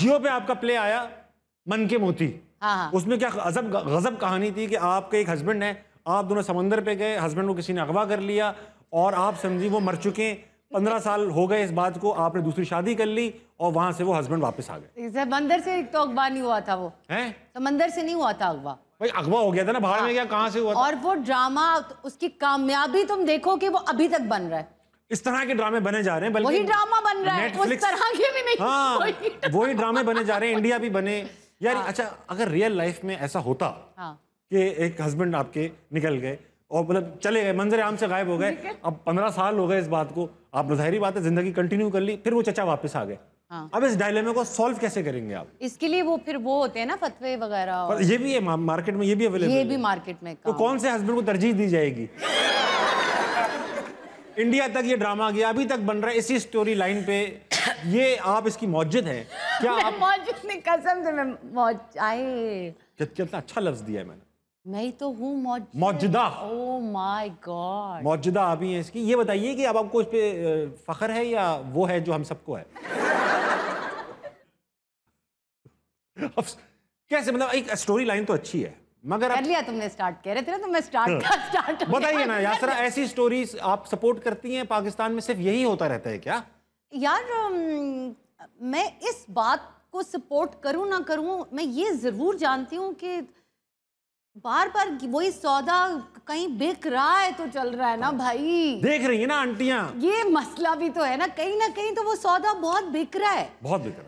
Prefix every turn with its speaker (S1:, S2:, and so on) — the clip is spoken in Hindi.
S1: जियो पे आपका प्ले आया मन के मोती हाँ, हाँ। उसमें क्या गजब गजब कहानी थी कि आपके एक हस्बैंड है आप दोनों समंदर पे गए हस्बैंड को किसी ने अगवा कर लिया और आप समझी वो मर चुके पंद्रह साल हो गए इस बात को आपने दूसरी शादी कर ली और वहां से वो हस्बैंड वापस आ
S2: गए समंदर से तो अगवा नहीं हुआ था वो है समंदर से नहीं हुआ था अगवा
S1: भाई अगवा हो गया था ना बाहर में हाँ। गया कहाँ से हुआ और
S2: वो ड्रामा उसकी कामयाबी तुम देखो कि वो अभी तक बन रहा है
S1: इस तरह के ड्रामे बने जा रहे हैं वही ड्रामा
S2: बन रहा है उस तरह के भी नहीं हाँ
S1: वही ड्रामे बने जा रहे हैं इंडिया भी बने हाँ। यार हाँ। अच्छा अगर रियल लाइफ में ऐसा होता हाँ। कि एक हस्बैंड आपके निकल गए और मतलब चले गए मंजर आम से गायब हो गए अब पंद्रह साल हो गए इस बात को आप जाहिर बात है जिंदगी कंटिन्यू कर ली फिर वो चचा वापस आ गए हाँ। अब इस डायलेमे को सॉल्व कैसे करेंगे आप
S2: इसके लिए वो फिर वो होते हैं ना फतवे वगैरह और
S1: ये भी है मार्केट में ये भी अवेलेबल ये भी मार्केट में तो कौन से हस्बैंड को तरजीह दी जाएगी इंडिया तक ये ड्रामा गया अभी तक बन रहा है इसी स्टोरी लाइन पे ये आप इसकी मौजूद है क्या आप
S2: मौजूद नहीं कसम से मैं मौज आए
S1: कितना अच्छा लफ्ज दिया है मैंने
S2: मैं तो हूँ मौजूदा ओ माय गॉड
S1: मौजूदा अभी है इसकी ये बताइए कि अब आपको इस पे फखर है या वो है जो हम सबको है कैसे मतलब एक स्टोरी लाइन तो अच्छी है मगर कर
S2: लिया तुमने स्टार्ट कह रहे थे ना तो मैं स्टार्ट का स्टार्ट हाँ। बताइए ना यार ऐसी
S1: स्टोरीज आप सपोर्ट करती हैं पाकिस्तान में सिर्फ यही होता रहता है क्या
S2: यार um, मैं इस बात को सपोर्ट करूं ना करूं मैं ये ज़रूर जानती हूं कि बार बार वही सौदा कहीं बिक रहा है तो चल रहा है ना हाँ। भाई देख रही है ना आंटिया ये मसला भी तो है ना कहीं ना कहीं तो वो सौदा बहुत बिक रहा है
S1: बहुत बिक रहा है